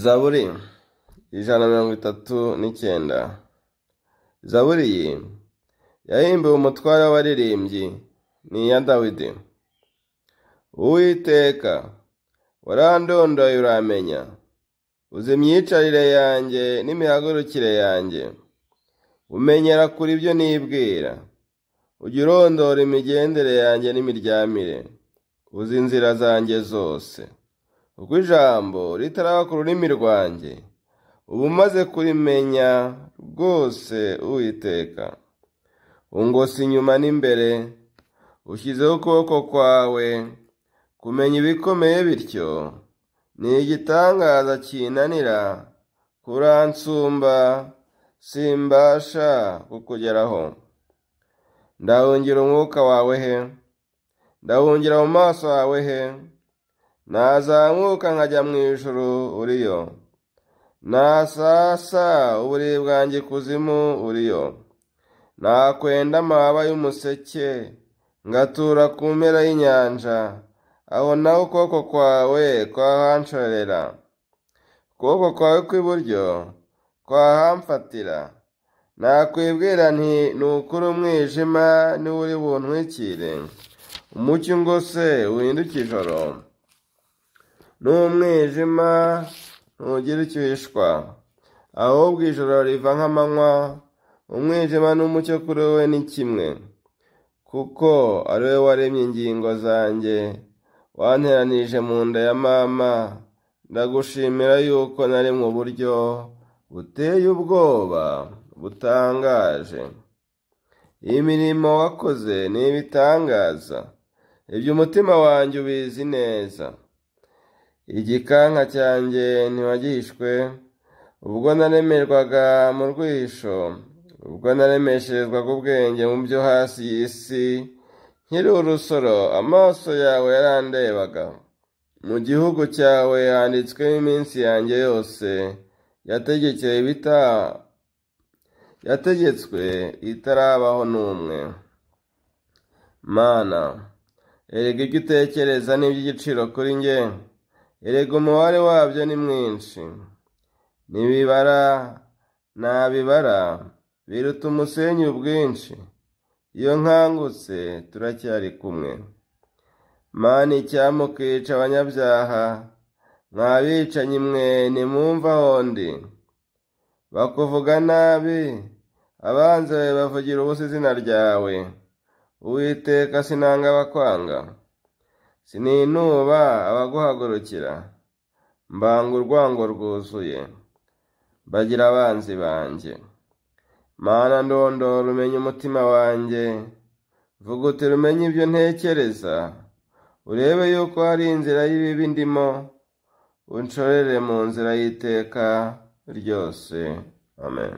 zaburi ijana mirongo itatu n'icyenda zaburi ye yahimbiwe umutware w'abaririmbyi ni iya dawidi uwiteka warandondoye uramenya uzi imyicarire yanjye n'imihagurukire yanjye umenyera kuri ibyo nibwira ujya urondora imigendere yanjye n'imiryamire uzi inzira zanjye zose kuko ijambo ritaraba ku rurimi rwanjye uba umaze kurimenya rwose uwiteka ungose inyuma n'imbere ushyizeho ukuboko kwawe kumenya ibikomeye bityo ni igitangaza kinanira kuransumba simbasha kukugeraho ndahungira umwuka wawe he ndahungira mu maso hawe he nazamuka nkajya mu ijuru uriyo nasasa uburiri bwanjye kuzimu uriyo nakwenda amahaba y'umuseke ngatura ku mpera y'inyanja aho naho ukuboko kwawe kwahanshorera ukuboko kwawe kw'iburyo kwahamfatira nakwibwira nti nukure umwijima niwo uri buntwikire umucyo ngo se uhindukije ijoro n'umwijima ntugira icyo uhishwa ahubwo ijoro riva nk'amanywa umwijima n'umucyo kuri we ni kimwe kuko ari we waremye ingingo zanjye wanteranije mu nda ya mama ndagushimira yuko nari mu buryo buteye ubwoba butangaje iyi mirimo wakoze ni ibitangaza ibyo umutima wanjye ubizi neza igikanka cyanjye ntiwagishwe ubwo naremerwaga mu rwisho ubwo naremesherezwaga ubwenge mu byo hasi y'isi nkiri urusoro amaso yawe yarandebaga mu gihugu cyawe handitsweho iminsi yanjye yose yategekeye ibita yategetswe itarabaho n'umwe mana erega ibyo utekereza ni kuri nge erega umubare wabyo ni mwinshi n'ibibara nabibara biruta umusenyi ubwinshi iyo nkangutse turacyari kumwe mani icyamukica abanyabyaha mwabicanyi mwe nimwumva hondi bakuvuga nabi abanza bawe bavugira ubusa izina ryawe uwiteka sinanga bakwanga sininuba abaguhagurukira mbanga urwango rwuzuye bagira abanzi banjye mana ndondora umenya umutima wanjye vugutira umenye ibyo ntekereza urebe yuko hari inzira y'ibibi ndimo unshorere mu nzira y'iteka ryose amen